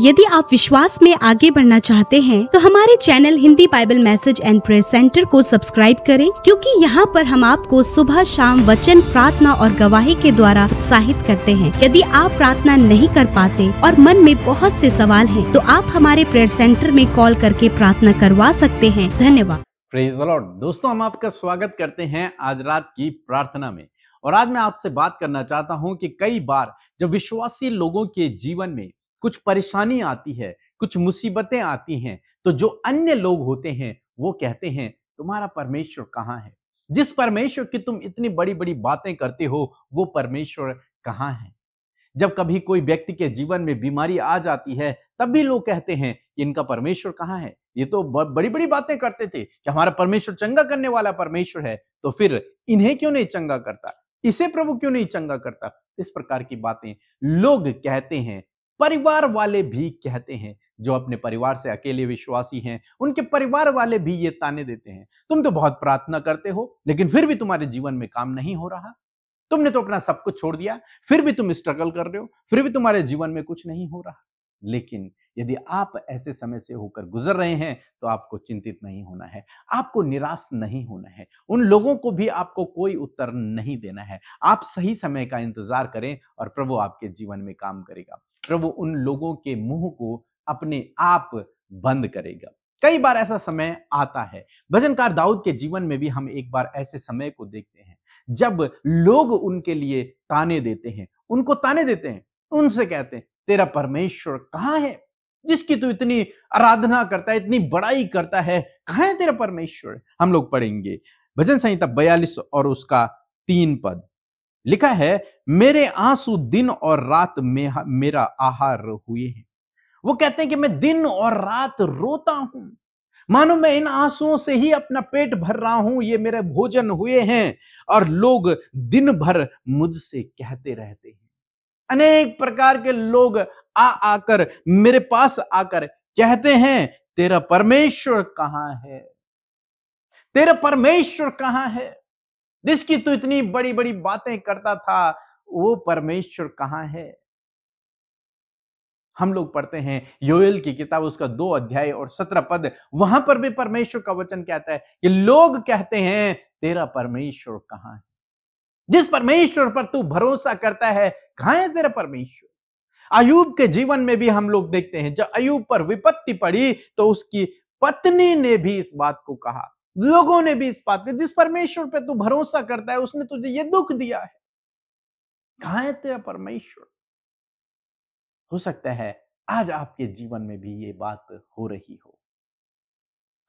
यदि आप विश्वास में आगे बढ़ना चाहते हैं तो हमारे channel Hindi bible message and prayer centre को सब्सक्राइब करें क्योंकि यहाँ पर हम आपको सुबह शाम वचन प्रार्थना और गवाही के द्वारा उत्साहित करते हैं यदि आप प्रार्थना नहीं कर पाते और मन में बहुत से सवाल हैं, तो आप हमारे प्रेयर सेंटर में कॉल करके प्रार्थना करवा सकते हैं धन्यवाद दोस्तों हम आपका स्वागत करते हैं आज रात की प्रार्थना में और आज मैं आपसे बात करना चाहता हूं कि कई बार जब विश्वासी लोगों के जीवन में कुछ परेशानी आती है कुछ मुसीबतें आती हैं तो जो अन्य लोग होते हैं वो कहते हैं तुम्हारा परमेश्वर कहाँ है जिस परमेश्वर की तुम इतनी बड़ी बड़ी बातें करते हो वो परमेश्वर कहाँ है जब कभी कोई व्यक्ति के जीवन में बीमारी आ जाती है तब भी लोग कहते हैं कि इनका परमेश्वर कहाँ है ये तो बड़ी बड़ी बातें करते थे कि हमारा परमेश्वर चंगा करने वाला परमेश्वर है तो फिर इन्हें क्यों नहीं चंगा करता इसे प्रभु क्यों नहीं चंगा करता इस प्रकार की बातें लोग कहते हैं परिवार वाले भी कहते हैं जो अपने परिवार से अकेले विश्वासी हैं उनके परिवार वाले भी ये ताने देते हैं तुम तो बहुत प्रार्थना करते हो लेकिन फिर भी तुम्हारे जीवन में काम नहीं हो रहा तुमने तो अपना सब कुछ छोड़ दिया फिर भी तुम स्ट्रगल कर रहे हो फिर भी तुम्हारे जीवन में कुछ नहीं हो रहा लेकिन यदि आप ऐसे समय से होकर गुजर रहे हैं तो आपको चिंतित नहीं होना है आपको निराश नहीं होना है उन लोगों को भी आपको कोई उत्तर नहीं देना है आप सही समय का इंतजार करें और प्रभु आपके जीवन में काम करेगा प्रभु उन लोगों के मुंह को अपने आप बंद करेगा कई बार ऐसा समय आता है भजनकार दाऊद के जीवन में भी हम एक बार ऐसे समय को देखते हैं जब लोग उनके लिए ताने देते हैं उनको ताने देते हैं उनसे कहते हैं तेरा परमेश्वर कहाँ है जिसकी तू इतनी आराधना करता है इतनी बड़ाई करता है कहा है तेरा परमेश्वर हम लोग पढ़ेंगे भजन संहिता बयालीस और उसका तीन पद लिखा है मेरे आंसू दिन और रात में मेरा आहार हुए हैं वो कहते हैं कि मैं दिन और रात रोता हूं मानो मैं इन आंसुओं से ही अपना पेट भर रहा हूं ये मेरे भोजन हुए हैं और लोग दिन भर मुझसे कहते रहते हैं अनेक प्रकार के लोग आ आकर मेरे पास आकर कहते हैं तेरा परमेश्वर कहाँ है तेरा परमेश्वर कहाँ है जिसकी तू तो इतनी बड़ी बड़ी बातें करता था वो परमेश्वर कहाँ है हम लोग पढ़ते हैं योयल की किताब उसका दो अध्याय और सत्रह पद वहां पर भी परमेश्वर का वचन कहता है कि लोग कहते हैं तेरा परमेश्वर कहां है जिस परमेश्वर पर तू भरोसा करता है कहा है तेरा परमेश्वर अयूब के जीवन में भी हम लोग देखते हैं जब अयूब पर विपत्ति पड़ी तो उसकी पत्नी ने भी इस बात को कहा लोगों ने भी इस बात की जिस परमेश्वर पे तू भरोसा करता है उसने तुझे ये दुख दिया है कहा है तेरा परमेश्वर हो सकता है आज आपके जीवन में भी ये बात हो रही हो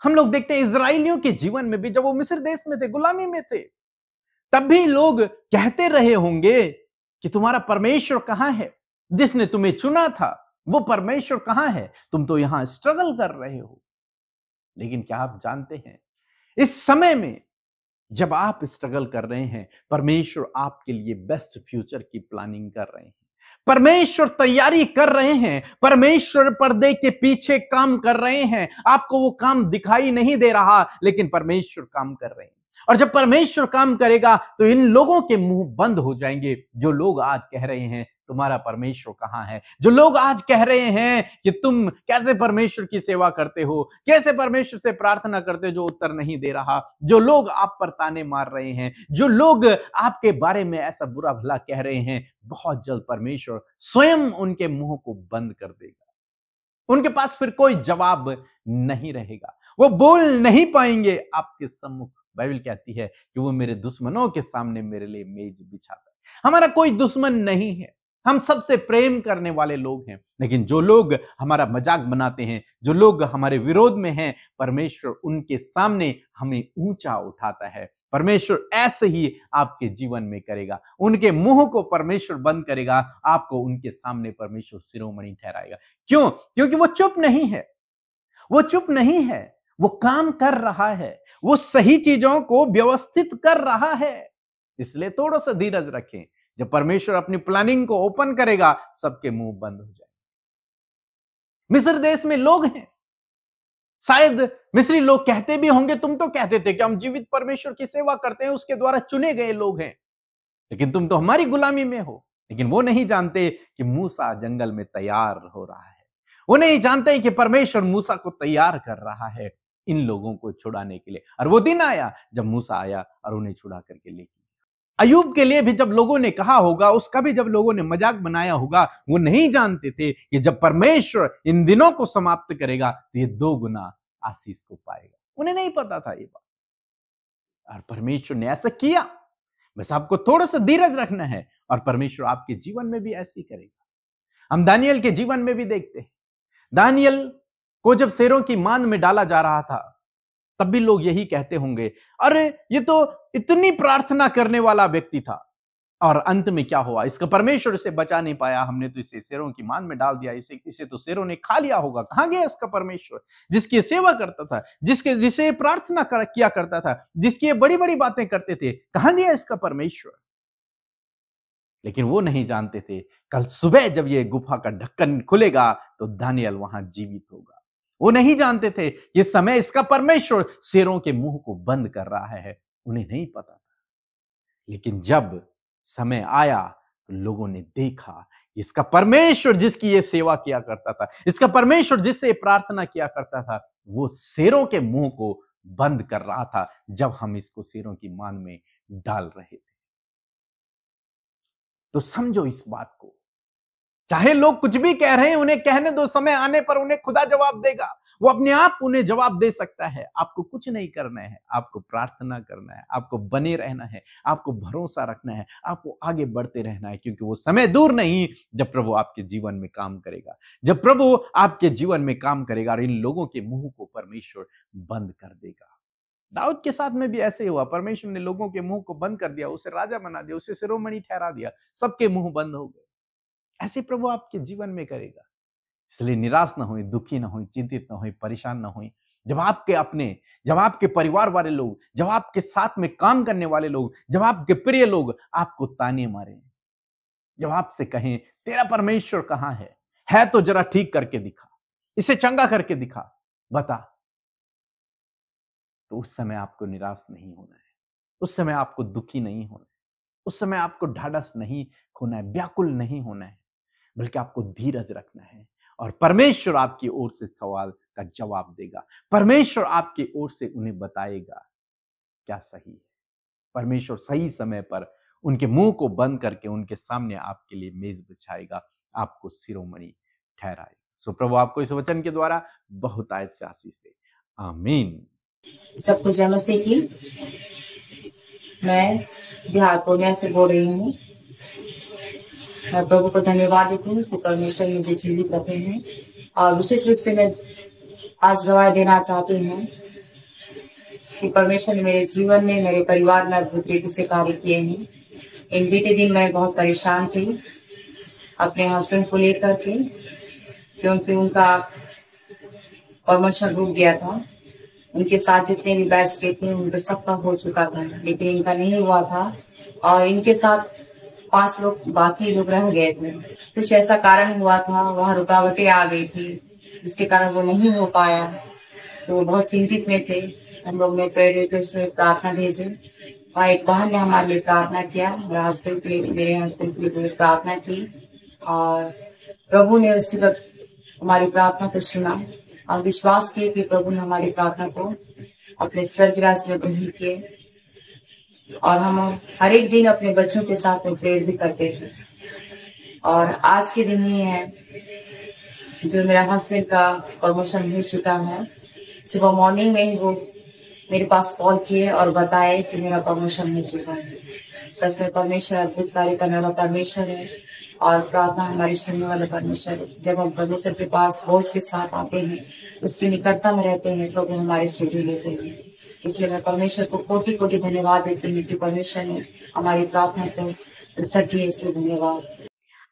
हम लोग देखते हैं इसराइलियों के जीवन में भी जब वो मिस्र देश में थे गुलामी में थे तब भी लोग कहते रहे होंगे कि तुम्हारा परमेश्वर कहाँ है जिसने तुम्हें चुना था वो परमेश्वर कहाँ है तुम तो यहां स्ट्रगल कर रहे हो लेकिन क्या आप जानते हैं इस समय में जब आप स्ट्रगल कर रहे हैं परमेश्वर आपके लिए बेस्ट फ्यूचर की प्लानिंग कर रहे हैं परमेश्वर तैयारी कर रहे हैं परमेश्वर पर्दे के पीछे काम कर रहे हैं आपको वो काम दिखाई नहीं दे रहा लेकिन परमेश्वर काम कर रहे हैं और जब परमेश्वर काम करेगा तो इन लोगों के मुंह बंद हो जाएंगे जो लोग आज कह रहे हैं तुम्हारा परमेश्वर कहाँ है जो लोग आज कह रहे हैं कि तुम कैसे परमेश्वर की सेवा करते हो कैसे परमेश्वर से प्रार्थना करते हो जो उत्तर नहीं दे रहा जो लोग आप पर ताने मार रहे हैं जो लोग आपके बारे में ऐसा बुरा भला कह रहे हैं बहुत जल्द परमेश्वर स्वयं उनके मुंह को बंद कर देगा उनके पास फिर कोई जवाब नहीं रहेगा वो बोल नहीं पाएंगे आपके सम्मुख बाइबल कहती है कि वो मेरे दुश्मनों के सामने मेरे लिए मेज बिछाता है हमारा कोई दुश्मन नहीं है हम सबसे प्रेम करने वाले लोग हैं लेकिन जो लोग हमारा मजाक बनाते हैं जो लोग हमारे विरोध में हैं परमेश्वर उनके सामने हमें ऊंचा उठाता है परमेश्वर ऐसे ही आपके जीवन में करेगा उनके मुंह को परमेश्वर बंद करेगा आपको उनके सामने परमेश्वर सिरोमणि ठहराएगा क्यों क्योंकि वो चुप नहीं है वो चुप नहीं है वो काम कर रहा है वो सही चीजों को व्यवस्थित कर रहा है इसलिए थोड़ा सा धीरज रखें जब परमेश्वर अपनी प्लानिंग को ओपन करेगा सबके मुंह बंद हो जाएंगे मिस्र देश में लोग हैं शायद मिस्री लोग कहते भी होंगे तुम तो कहते थे कि हम जीवित परमेश्वर की सेवा करते हैं उसके द्वारा चुने गए लोग हैं लेकिन तुम तो हमारी गुलामी में हो लेकिन वो नहीं जानते कि मूसा जंगल में तैयार हो रहा है वो नहीं जानते कि परमेश्वर मूसा को तैयार कर रहा है इन लोगों को छुड़ाने के लिए और वो दिन आया जब मूसा आया और उन्हें छुड़ा करके लेके अयूब के लिए भी जब लोगों ने कहा होगा उसका भी जब लोगों ने मजाक बनाया होगा वो नहीं जानते थे कि जब परमेश्वर इन दिनों को समाप्त करेगा तो ये दो गुना आशीष को पाएगा उन्हें नहीं पता था ये बात और परमेश्वर ने ऐसा किया बस आपको थोड़ा सा धीरज रखना है और परमेश्वर आपके जीवन में भी ऐसे ही करेगा हम दानियल के जीवन में भी देखते हैं दानियल को जब शेरों की मान में डाला जा रहा था तब भी लोग यही कहते होंगे अरे ये तो इतनी प्रार्थना करने वाला व्यक्ति था और अंत में क्या हुआ इसका परमेश्वर से बचा नहीं पाया हमने तो इसे शेरों की मान में डाल दिया इसे इसे तो शेरों ने खा लिया होगा कहाँ गया इसका परमेश्वर जिसकी सेवा करता था जिसके जिसे प्रार्थना कर, किया करता था जिसकी ये बड़ी बड़ी बातें करते थे कहाँ गया इसका परमेश्वर लेकिन वो नहीं जानते थे कल सुबह जब ये गुफा का ढक्कन खुलेगा तो दानियल वहां जीवित होगा वो नहीं जानते थे ये समय इसका परमेश्वर शेरों के मुंह को बंद कर रहा है उन्हें नहीं पता था लेकिन जब समय आया तो लोगों ने देखा इसका परमेश्वर जिसकी ये सेवा किया करता था इसका परमेश्वर जिससे प्रार्थना किया करता था वो शेरों के मुंह को बंद कर रहा था जब हम इसको शेरों की मान में डाल रहे थे तो समझो इस बात को चाहे लोग कुछ भी कह रहे हैं उन्हें कहने दो समय आने पर उन्हें खुदा जवाब देगा वो अपने आप उन्हें जवाब दे सकता है आपको कुछ नहीं करना है आपको प्रार्थना करना है आपको बने रहना है आपको भरोसा रखना है आपको आगे बढ़ते रहना है क्योंकि वो समय दूर नहीं जब प्रभु आपके जीवन में काम करेगा जब प्रभु आपके जीवन में काम करेगा और इन लोगों के मुंह को परमेश्वर बंद कर देगा दाऊद के साथ में भी ऐसे ही हुआ परमेश्वर ने लोगों के मुंह को बंद कर दिया उसे राजा बना दिया उसे सिरोमणि ठहरा दिया सबके मुंह बंद हो गए ऐसे प्रभु आपके जीवन में करेगा इसलिए निराश ना हो दुखी ना हो चिंतित ना हो परेशान ना हो जब आपके अपने जब आपके परिवार वाले लोग जब आपके साथ में काम करने वाले लोग जब आपके प्रिय लोग आपको ताने मारे जब आपसे कहें तेरा परमेश्वर कहाँ है है तो जरा ठीक करके दिखा इसे चंगा करके दिखा बता तो उस समय आपको निराश नहीं होना है उस समय आपको दुखी नहीं होना है उस समय आपको ढाढ़स नहीं खोना है व्याकुल नहीं होना है बल्कि आपको धीरज रखना है और परमेश्वर आपकी ओर से सवाल का जवाब देगा परमेश्वर आपकी ओर से उन्हें बताएगा क्या सही है परमेश्वर सही समय पर उनके मुंह को बंद करके उनके सामने आपके लिए मेज बिछाएगा आपको सिरोमणि ठहराएगा सो प्रभु आपको इस वचन के द्वारा बहुत आयत से आशीष दे आमीन सब कुछ नमस्ते की मैं बिहार पूर्णिया से बोल रही हूँ प्रभु को धन्यवाद देती हूँ कि परमेश्वर मुझे जीवित रखे हैं और विशेष रूप से मैं आज गवाही देना चाहती हूँ कि परमेश्वर ने मेरे जीवन में मेरे परिवार में अद्भुत रीति से कार्य किए हैं इन बीते दिन मैं बहुत परेशान थी अपने हस्बैंड को लेकर के क्योंकि उनका परमेश्वर रुक गया था उनके साथ जितने भी बैच गए थे उनका सबका हो चुका था लेकिन इनका नहीं हुआ था और इनके साथ पांच लोग बाकी लोग रह गए थे कुछ ऐसा कारण हुआ था वहाँ रुकावटें आ गई थी जिसके कारण वो नहीं हो पाया तो बहुत चिंतित में थे हम लोग ने प्रेयर रिक्वेस्ट में प्रार्थना भेजे और एक बहन ने हमारे लिए प्रार्थना किया मेरे हस्बैंड के लिए मेरे हस्बैंड के लिए प्रार्थना की और प्रभु ने उसी वक्त हमारी प्रार्थना को सुना और विश्वास किए कि प्रभु ने हमारी प्रार्थना को अपने स्वर्ग राज में ग्रहण किए और हम हर एक दिन अपने बच्चों के साथ में प्रेयर भी करते थे और आज के दिन ये है जो मेरा हस्बैंड का प्रमोशन हो चुका है सुबह मॉर्निंग में ही वो मेरे पास कॉल किए और बताए कि मेरा प्रमोशन हो चुका है सच में परमेश्वर अद्भुत कार्य करने वाला परमेश्वर है और प्रार्थना हमारी सुनने वाले परमेश्वर जब हम परमेश्वर के पास बोझ के साथ आते हैं उसकी निकटता में रहते हैं तो हमारे सुधी लेते हैं इसलिए मैं परमेश्वर को कोटि कोटि धन्यवाद देती हूँ कि परमेश्वर ने हमारी प्रार्थना को उत्तर दिए इसलिए धन्यवाद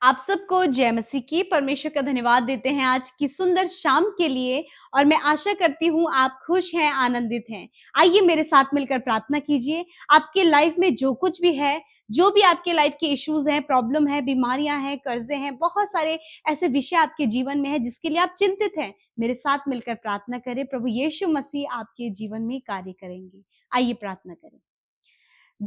आप सबको जय मसीह की परमेश्वर का धन्यवाद देते हैं आज की सुंदर शाम के लिए और मैं आशा करती हूँ आप खुश हैं आनंदित हैं आइए मेरे साथ मिलकर प्रार्थना कीजिए आपके लाइफ में जो कुछ भी है जो भी आपके लाइफ के इश्यूज हैं प्रॉब्लम है बीमारियां हैं कर्जे हैं बहुत सारे ऐसे विषय आपके जीवन में है जिसके लिए आप चिंतित हैं मेरे साथ मिलकर प्रार्थना करें प्रभु यीशु मसीह आपके जीवन में कार्य करेंगे आइए प्रार्थना करें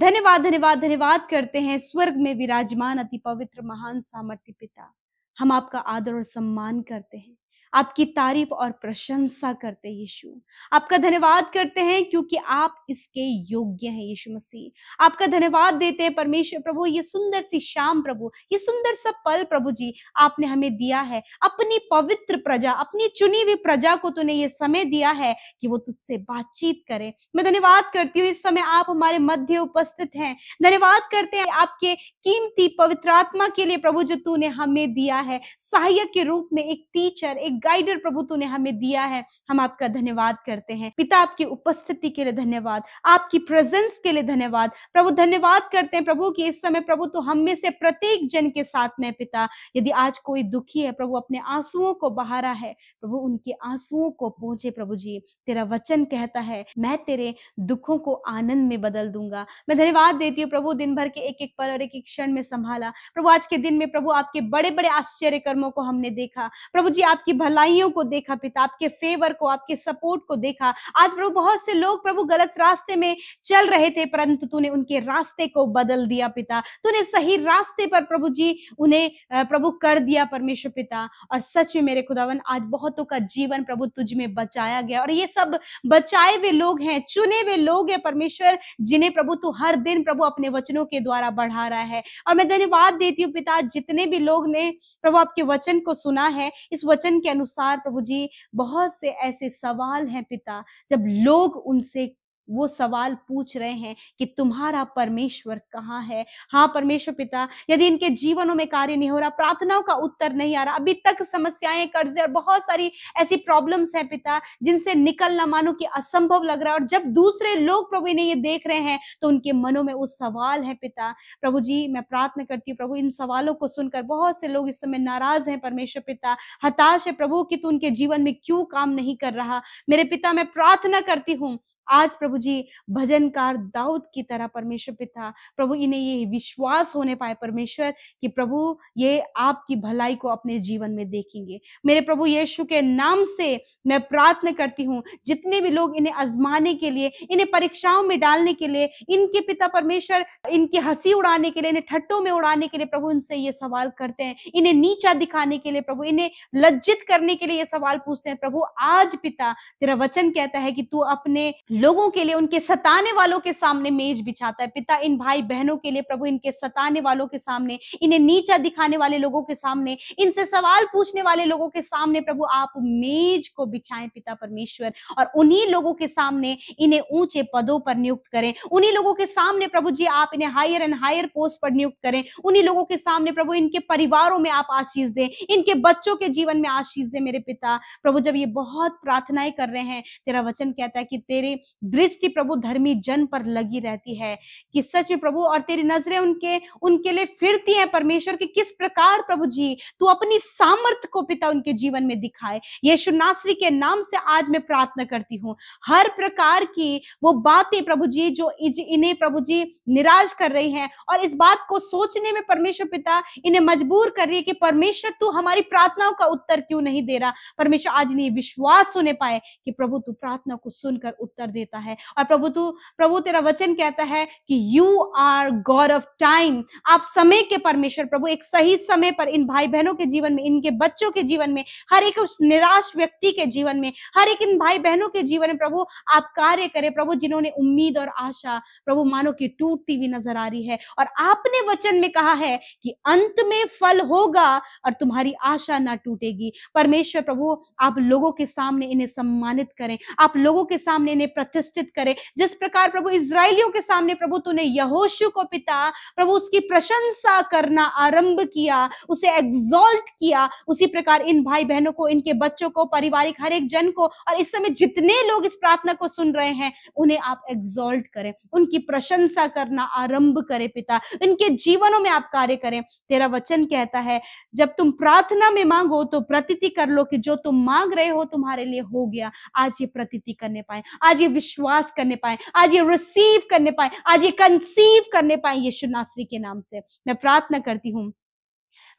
धन्यवाद धन्यवाद धन्यवाद करते हैं स्वर्ग में विराजमान अति पवित्र महान सामर्थ्य पिता हम आपका आदर और सम्मान करते हैं आपकी तारीफ और प्रशंसा करते यीशु आपका धन्यवाद करते हैं क्योंकि आप इसके योग्य हैं यीशु मसीह आपका धन्यवाद देते हैं परमेश्वर प्रभु ये सुंदर सी शाम प्रभु ये सुंदर सा पल प्रभु जी आपने हमें दिया है अपनी पवित्र प्रजा अपनी चुनी हुई प्रजा को तूने ये समय दिया है कि वो तुझसे बातचीत करे मैं धन्यवाद करती हूँ इस समय आप हमारे मध्य उपस्थित हैं धन्यवाद करते हैं आपके कीमती पवित्र आत्मा के लिए प्रभु जो तूने हमें दिया है सहायक के रूप में एक टीचर एक गाइडर प्रभु तूने हमें दिया है हम आपका धन्यवाद करते हैं पिता आपकी उपस्थिति के लिए धन्यवाद आपकी प्रेजेंस के लिए धन्यवाद प्रभु धन्यवाद करते हैं प्रभु की इस समय प्रभु तो हम में से प्रत्येक जन के साथ में पिता यदि आज कोई दुखी है प्रभु अपने आंसुओं को बहारा है प्रभु उनके आंसुओं को पहुंचे प्रभु जी तेरा वचन कहता है मैं तेरे दुखों को आनंद में बदल दूंगा मैं धन्यवाद देती हूँ प्रभु दिन भर के एक एक पल और एक एक क्षण में संभाला प्रभु आज के दिन में प्रभु आपके बड़े बड़े आश्चर्य कर्मों को हमने देखा प्रभु जी आपकी भला भलाइयों को देखा पिता आपके फेवर को आपके सपोर्ट को देखा आज प्रभु बहुत से लोग प्रभु गलत रास्ते में चल रहे थे परंतु तूने उनके रास्ते को बदल दिया पिता तूने सही रास्ते पर प्रभु जी उन्हें प्रभु कर दिया परमेश्वर पिता और सच में मेरे खुदावन आज बहुतों का जीवन प्रभु तुझ में बचाया गया और ये सब बचाए हुए लोग हैं चुने हुए लोग हैं परमेश्वर जिन्हें प्रभु तू हर दिन प्रभु अपने वचनों के द्वारा बढ़ा रहा है और मैं धन्यवाद देती हूँ पिता जितने भी लोग ने प्रभु आपके वचन को सुना है इस वचन के अनुसार अनुसार प्रभु जी बहुत से ऐसे सवाल हैं पिता जब लोग उनसे वो सवाल पूछ रहे हैं कि तुम्हारा परमेश्वर कहाँ है हाँ परमेश्वर पिता यदि इनके जीवनों में कार्य नहीं हो रहा प्रार्थनाओं का उत्तर नहीं आ रहा अभी तक समस्याएं कर्जे और बहुत सारी ऐसी प्रॉब्लम्स हैं पिता जिनसे निकलना मानो कि असंभव लग रहा है और जब दूसरे लोग प्रभु इन्हें ये देख रहे हैं तो उनके मनों में वो सवाल है पिता प्रभु जी मैं प्रार्थना करती हूँ प्रभु इन सवालों को सुनकर बहुत से लोग इस समय नाराज हैं परमेश्वर पिता हताश है प्रभु कि तू उनके जीवन में क्यों काम नहीं कर रहा मेरे पिता मैं प्रार्थना करती हूँ आज प्रभु जी भजनकार दाऊद की तरह परमेश्वर पिता प्रभु इन्हें ये विश्वास होने पाए परमेश्वर कि प्रभु ये आपकी भलाई को अपने जीवन में देखेंगे मेरे प्रभु यीशु के नाम से मैं प्रार्थना करती हूँ जितने भी लोग इन्हें आजमाने के लिए इन्हें परीक्षाओं में डालने के लिए इनके पिता परमेश्वर इनकी हंसी उड़ाने के लिए इन्हें ठट्टों में उड़ाने के लिए प्रभु इनसे ये सवाल करते हैं इन्हें नीचा दिखाने के लिए प्रभु इन्हें लज्जित करने के लिए ये सवाल पूछते हैं प्रभु आज पिता तेरा वचन कहता है कि तू अपने लोगों के लिए उनके सताने वालों के सामने मेज बिछाता है पिता इन भाई बहनों के लिए प्रभु इनके सताने वालों के सामने इन्हें नीचा दिखाने वाले लोगों के सामने इनसे सवाल पूछने वाले लोगों के सामने प्रभु आप मेज को बिछाएं पिता परमेश्वर और उन्हीं लोगों के सामने इन्हें ऊंचे पदों पर नियुक्त करें उन्हीं लोगों के सामने प्रभु जी आप इन्हें हायर एंड हायर पोस्ट पर नियुक्त करें उन्हीं लोगों के सामने प्रभु इनके परिवारों में आप आशीष दें इनके बच्चों के जीवन में आशीष दें मेरे पिता प्रभु जब ये बहुत प्रार्थनाएं कर रहे हैं तेरा वचन कहता है कि तेरे दृष्टि प्रभु धर्मी जन पर लगी रहती है कि सच में प्रभु और तेरी नजरें उनके उनके लिए फिरती हैं परमेश्वर के किस प्रकार प्रभु जी तू अपनी सामर्थ्य को पिता उनके जीवन में दिखाए यीशु नासरी के नाम से आज मैं प्रार्थना करती हूँ हर प्रकार की वो बातें प्रभु जी जो इन्हें प्रभु जी निराश कर रही हैं और इस बात को सोचने में परमेश्वर पिता इन्हें मजबूर कर रही है कि परमेश्वर तू हमारी प्रार्थनाओं का उत्तर क्यों नहीं दे रहा परमेश्वर आज नहीं विश्वास होने पाए कि प्रभु तू प्रार्थना को सुनकर उत्तर देता है और प्रभु तू प्रभु तेरा वचन कहता है कि you are God of time आप समय के परमेश्वर प्रभु एक सही समय पर इन भाई बहनों के जीवन में इनके बच्चों के जीवन में हर एक उस निराश व्यक्ति के जीवन में हर एक इन भाई बहनों के जीवन में प्रभु आप कार्य करें प्रभु जिन्होंने उम्मीद और आशा प्रभु मानो की टूटती हुई नजर आ रही है और आपने वचन में कहा है कि अंत में फल होगा और तुम्हारी आशा ना टूटेगी परमेश्वर प्रभु आप लोगों के सामने इन्हें सम्मानित करें आप लोगों के सामने इन्हें प्रतिष्ठित करे जिस प्रकार प्रभु इसराइलियों के सामने प्रभु तूने यहोशु को पिता प्रभु उसकी प्रशंसा करना आरंभ किया उसे एग्जॉल्ट किया उसी प्रकार इन भाई बहनों को इनके बच्चों को पारिवारिक हर एक जन को और इस समय जितने लोग इस प्रार्थना को सुन रहे हैं उन्हें आप एग्जॉल्ट करें उनकी प्रशंसा करना आरंभ करें पिता इनके जीवनों में आप कार्य करें तेरा वचन कहता है जब तुम प्रार्थना में मांगो तो प्रतिति कर लो कि जो तुम मांग रहे हो तुम्हारे लिए हो गया आज ये प्रतिति करने पाए आज ये विश्वास करने पाए आज ये रिसीव करने पाए आज ये कंसीव करने पाए यीशु नासरी के नाम से मैं प्रार्थना करती हूँ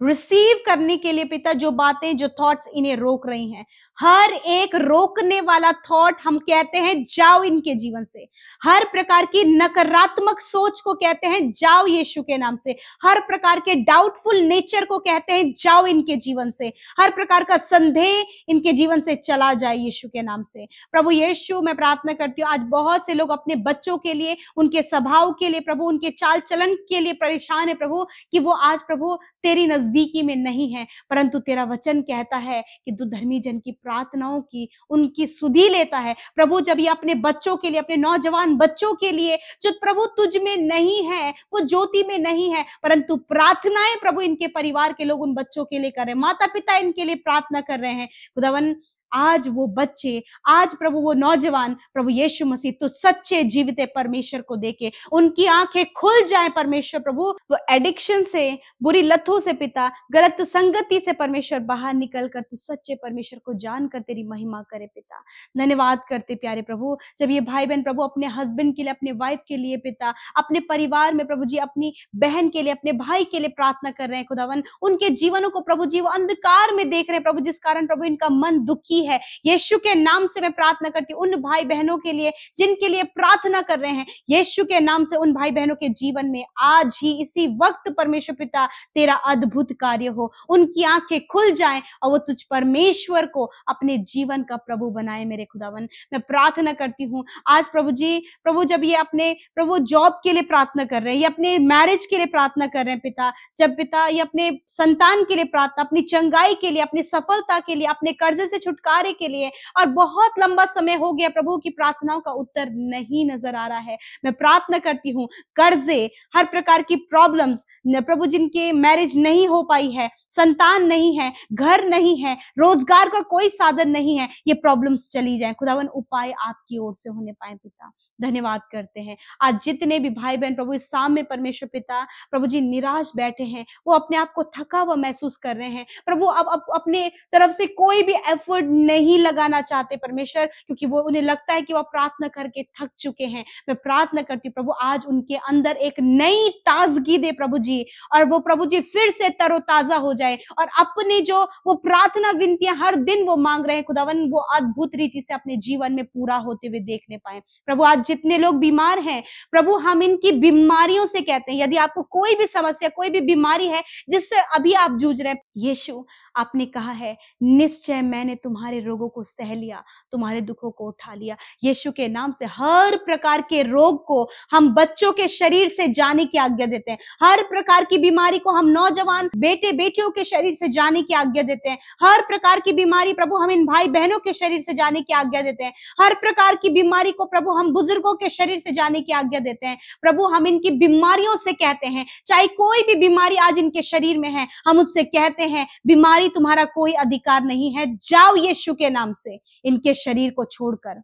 रिसीव करने के लिए पिता जो बातें जो थॉट्स इन्हें रोक रही हैं हर एक रोकने वाला थॉट हम कहते हैं जाओ इनके जीवन से हर प्रकार की नकारात्मक सोच को कहते हैं जाओ यीशु के नाम से हर प्रकार के डाउटफुल नेचर को कहते हैं जाओ इनके जीवन से हर प्रकार का संदेह इनके जीवन से चला जाए यीशु के नाम से प्रभु यीशु मैं प्रार्थना करती हूँ आज बहुत से लोग अपने बच्चों के लिए उनके स्वभाव के लिए प्रभु उनके चाल चलन के लिए परेशान है प्रभु कि वो आज प्रभु तेरी नजदीक नजदीकी में नहीं है परंतु तेरा वचन कहता है कि तू धर्मी जन की प्रार्थनाओं की उनकी सुधी लेता है प्रभु जब ये अपने बच्चों के लिए अपने नौजवान बच्चों के लिए जो प्रभु तुझ में नहीं है वो ज्योति में नहीं है परंतु प्रार्थनाएं प्रभु इनके परिवार के लोग उन बच्चों के लिए कर रहे हैं माता पिता इनके लिए प्रार्थना कर रहे हैं खुदावन आज वो बच्चे आज प्रभु वो नौजवान प्रभु यीशु मसीह तो सच्चे जीवित परमेश्वर को देखे उनकी आंखें खुल जाए परमेश्वर प्रभु वो एडिक्शन से बुरी लथों से पिता गलत संगति से परमेश्वर बाहर निकल कर तू सच्चे परमेश्वर को जान कर तेरी महिमा करे पिता धन्यवाद करते प्यारे प्रभु जब ये भाई बहन प्रभु अपने हस्बैंड के लिए अपने वाइफ के लिए पिता अपने परिवार में प्रभु जी अपनी बहन के लिए अपने भाई के लिए प्रार्थना कर रहे हैं खुदावन उनके जीवनों को प्रभु जी वो अंधकार में देख रहे हैं प्रभु जिस कारण प्रभु इनका मन दुखी मिली है यीशु के नाम से मैं प्रार्थना करती हूँ उन भाई बहनों के लिए जिनके लिए प्रार्थना कर रहे हैं यीशु के नाम से उन भाई बहनों के जीवन में आज ही इसी वक्त परमेश्वर पिता तेरा अद्भुत कार्य हो उनकी आंखें खुल जाए और वो तुझ परमेश्वर को अपने जीवन का प्रभु बनाए मेरे खुदावन मैं प्रार्थना करती हूँ आज प्रभु जी प्रभु जब ये अपने प्रभु जॉब के लिए प्रार्थना कर रहे हैं ये अपने मैरिज के लिए प्रार्थना कर रहे हैं पिता जब पिता ये अपने संतान के लिए प्रार्थना अपनी चंगाई के लिए अपनी सफलता के लिए अपने कर्जे से छुटकारा कार्य के लिए और बहुत लंबा समय हो गया प्रभु की प्रार्थनाओं का उत्तर नहीं नजर आ रहा है मैं प्रार्थना करती हूँ कर्जे हर प्रकार की प्रॉब्लम्स प्रभु जिनके मैरिज नहीं हो पाई है संतान नहीं है घर नहीं है रोजगार का कोई साधन नहीं है ये प्रॉब्लम्स चली जाए खुदावन उपाय आपकी ओर से होने पाए पिता धन्यवाद करते हैं आज जितने भी भाई बहन प्रभु इस शाम में परमेश्वर पिता प्रभु जी निराश बैठे हैं वो अपने आप को थका हुआ महसूस कर रहे हैं प्रभु अब अप, अपने तरफ से कोई भी एफर्ट नहीं लगाना चाहते परमेश्वर क्योंकि वो उन्हें लगता है कि वह प्रार्थना करके थक चुके हैं मैं प्रार्थना करती हूँ प्रभु आज उनके अंदर एक नई ताजगी दे प्रभु जी और वो प्रभु जी फिर से तरोताजा हो जाए और अपने जो वो प्रार्थना विनतियां हर दिन वो मांग रहे हैं खुदावन वो अद्भुत रीति से अपने जीवन में पूरा होते हुए देखने पाए प्रभु आज जितने लोग बीमार हैं प्रभु हम इनकी बीमारियों से कहते हैं यदि आपको कोई भी समस्या कोई भी बीमारी है जिससे अभी आप जूझ रहे हैं यीशु आपने कहा है निश्चय मैंने तुम्हारे तुम्हारे रोगों को सह लिया तुम्हारे दुखों को उठा लिया यीशु के नाम से हर प्रकार के रोग को हम बच्चों के शरीर से जाने की आज्ञा देते हैं हर प्रकार की बीमारी को हम नौजवान बेटे बेटियों के शरीर से जाने की आज्ञा देते हैं हर प्रकार की बीमारी प्रभु हम इन भाई बहनों के शरीर से जाने की आज्ञा देते हैं हर प्रकार की बीमारी को प्रभु हम बुजुर्गों के शरीर से जाने की आज्ञा देते हैं प्रभु हम इनकी बीमारियों से कहते हैं चाहे कोई भी बीमारी आज इनके शरीर में है हम उससे कहते हैं बीमारी तुम्हारा कोई अधिकार नहीं है जाओ ये यीशु के नाम से इनके शरीर को छोड़कर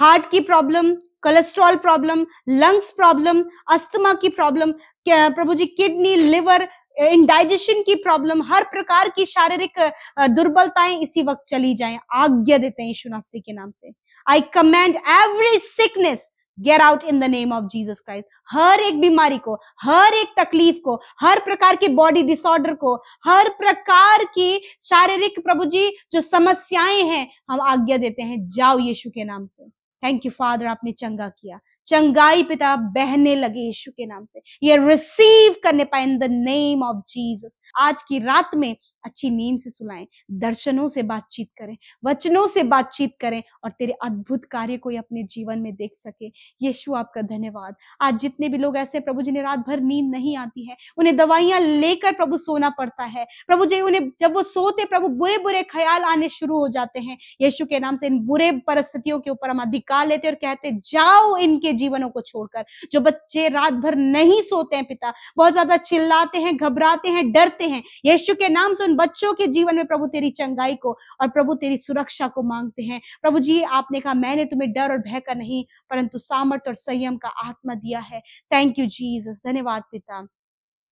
हार्ट की problem cholesterol problem lungs problem asthma की प्रॉब्लम प्रभु जी किडनी लिवर इनडाइजेशन की प्रॉब्लम हर प्रकार की शारीरिक दुर्बलताएं इसी वक्त चली जाएं आज्ञा देते हैं यीशु नास्ती के नाम से I command every sickness get out in the name of Jesus Christ हर एक बीमारी को हर एक तकलीफ को हर प्रकार के बॉडी डिसऑर्डर को हर प्रकार की शारीरिक प्रभु जी जो समस्याएं हैं हम आज्ञा देते हैं जाओ यीशु के नाम से थैंक यू फादर आपने चंगा किया चंगाई पिता बहने लगे यीशु के नाम से ये रिसीव करने पाए in the name of Jesus आज की रात में अच्छी नींद से सुलाएं दर्शनों से बातचीत करें वचनों से बातचीत करें और तेरे अद्भुत कार्य को अपने जीवन में देख सके यीशु आपका धन्यवाद आज जितने भी लोग ऐसे प्रभु जिन्हें रात भर नींद नहीं आती है उन्हें दवाइयां लेकर प्रभु सोना पड़ता है प्रभु जी उन्हें जब वो सोते प्रभु बुरे बुरे ख्याल आने शुरू हो जाते हैं यीशु के नाम से इन बुरे परिस्थितियों के ऊपर हम अधिकार लेते और कहते जाओ इनके जीवनों को छोड़कर जो बच्चे रात भर नहीं सोते हैं पिता बहुत ज्यादा चिल्लाते हैं घबराते हैं डरते हैं यशु के नाम से उन बच्चों के जीवन में प्रभु तेरी चंगाई को और प्रभु तेरी सुरक्षा को मांगते हैं प्रभु जी आपने कहा मैंने तुम्हें डर और भय का नहीं परंतु सामर्थ और संयम का आत्मा दिया है थैंक यू जीसस धन्यवाद पिता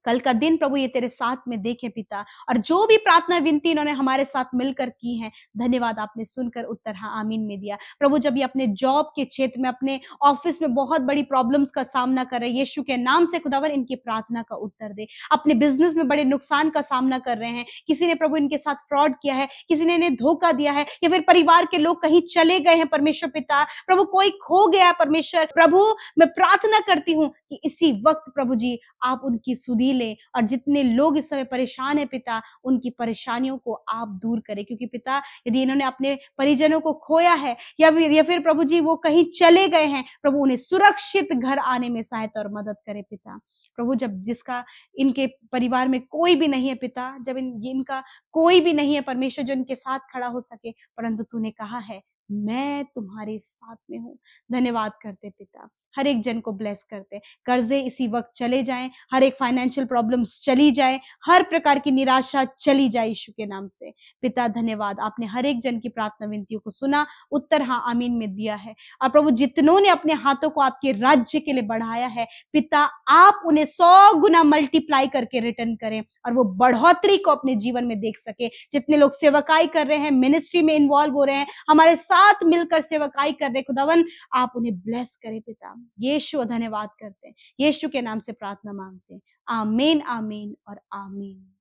कल का दिन प्रभु ये तेरे साथ में देखे पिता और जो भी प्रार्थना विनती इन्होंने हमारे साथ मिलकर की है धन्यवाद आपने सुनकर उत्तर हाँ आमीन में दिया प्रभु जब ये अपने जॉब के क्षेत्र में अपने ऑफिस में बहुत बड़ी प्रॉब्लम्स का सामना कर रहे हैं यीशु के नाम से खुदावर इनकी प्रार्थना का उत्तर दे अपने बिजनेस में बड़े नुकसान का सामना कर रहे हैं किसी ने प्रभु इनके साथ फ्रॉड किया है किसी ने इन्हें धोखा दिया है या फिर परिवार के लोग कहीं चले गए हैं परमेश्वर पिता प्रभु कोई खो गया है परमेश्वर प्रभु मैं प्रार्थना करती हूँ कि इसी वक्त प्रभु जी आप उनकी सुधी जी लें और जितने लोग इस समय परेशान है पिता उनकी परेशानियों को आप दूर करें क्योंकि पिता यदि इन्होंने अपने परिजनों को खोया है या फिर या फिर प्रभु जी वो कहीं चले गए हैं प्रभु उन्हें सुरक्षित घर आने में सहायता और मदद करे पिता प्रभु जब जिसका इनके परिवार में कोई भी नहीं है पिता जब इन इनका कोई भी नहीं है परमेश्वर जो इनके साथ खड़ा हो सके परंतु तूने कहा है मैं तुम्हारे साथ में हूँ धन्यवाद करते पिता हर एक जन को ब्लेस करते कर्जे इसी वक्त चले जाएं हर एक फाइनेंशियल प्रॉब्लम्स चली जाए हर प्रकार की निराशा चली जाए ईशु के नाम से पिता धन्यवाद आपने हर एक जन की प्रार्थना विनतियों को सुना उत्तर हाँ आमीन में दिया है और प्रभु जितनों ने अपने हाथों को आपके राज्य के लिए बढ़ाया है पिता आप उन्हें सौ गुना मल्टीप्लाई करके रिटर्न करें और वो बढ़ोतरी को अपने जीवन में देख सके जितने लोग सेवकाई कर रहे हैं मिनिस्ट्री में इन्वॉल्व हो रहे हैं हमारे साथ साथ मिलकर सेवकाई कर रहे खुदावन आप उन्हें ब्लेस करें पिता यीशु धन्यवाद करते हैं यीशु के नाम से प्रार्थना मांगते हैं आमीन आमीन और आमीन